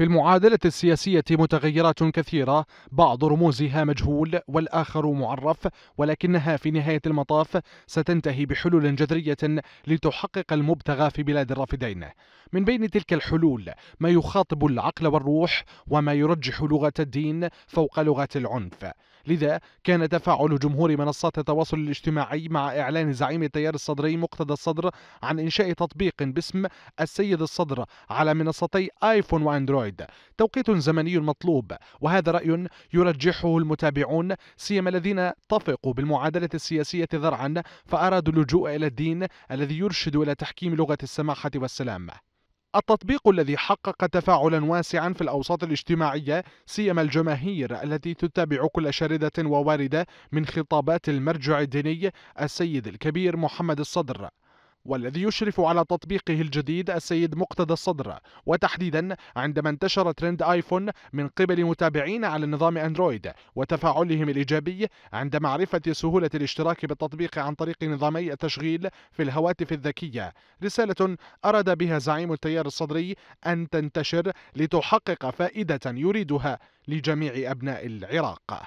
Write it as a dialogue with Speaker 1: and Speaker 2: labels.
Speaker 1: في المعادلة السياسية متغيرات كثيرة بعض رموزها مجهول والآخر معرف ولكنها في نهاية المطاف ستنتهي بحلول جذرية لتحقق المبتغى في بلاد الرافدين من بين تلك الحلول ما يخاطب العقل والروح وما يرجح لغة الدين فوق لغة العنف لذا كان تفاعل جمهور منصات التواصل الاجتماعي مع إعلان زعيم التيار الصدري مقتدى الصدر عن إنشاء تطبيق باسم السيد الصدر على منصتي آيفون وأندرويد موعد توقيت زمني مطلوب وهذا رأي يرجحه المتابعون سيما الذين طفقوا بالمعادلة السياسية ذرعا فأرادوا اللجوء إلى الدين الذي يرشد إلى تحكيم لغة السماحة والسلام التطبيق الذي حقق تفاعلا واسعا في الاوساط الاجتماعيه سيما الجماهير التي تتابع كل شارده ووارده من خطابات المرجع الديني السيد الكبير محمد الصدر والذي يشرف على تطبيقه الجديد السيد مقتدى الصدر وتحديدا عندما انتشر ترند آيفون من قبل متابعين على نظام أندرويد وتفاعلهم الإيجابي عند معرفة سهولة الاشتراك بالتطبيق عن طريق نظامي التشغيل في الهواتف الذكية رسالة أراد بها زعيم التيار الصدري أن تنتشر لتحقق فائدة يريدها لجميع أبناء العراق